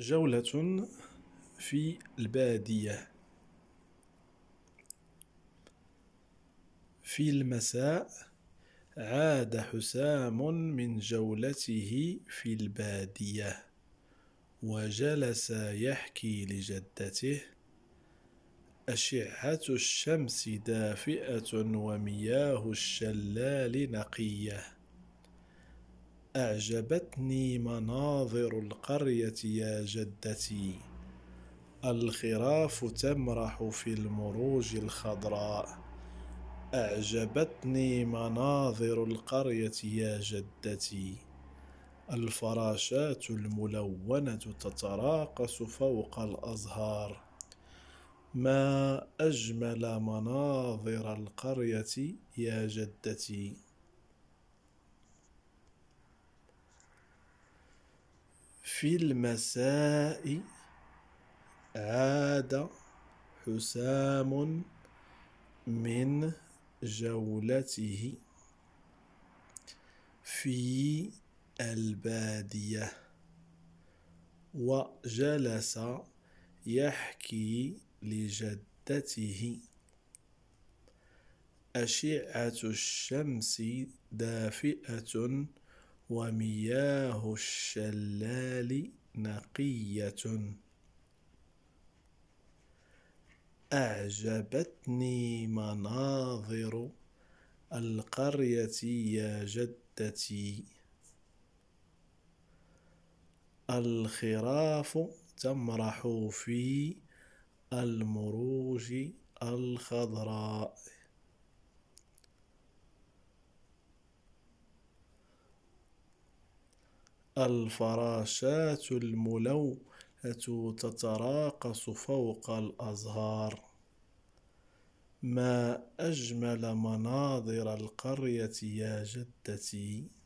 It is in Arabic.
جولة في البادية في المساء عاد حسام من جولته في البادية وجلس يحكي لجدته أشعة الشمس دافئة ومياه الشلال نقيه أعجبتني مناظر القرية يا جدتي الخراف تمرح في المروج الخضراء أعجبتني مناظر القرية يا جدتي الفراشات الملونة تتراقص فوق الأزهار ما أجمل مناظر القرية يا جدتي في المساء عاد حسام من جولته في الباديه وجلس يحكي لجدته اشعه الشمس دافئه ومياه الشلال نقية أعجبتني مناظر القرية يا جدتي الخراف تمرح في المروج الخضراء الفراشات الملونة تتراقص فوق الأزهار ما أجمل مناظر القرية يا جدتي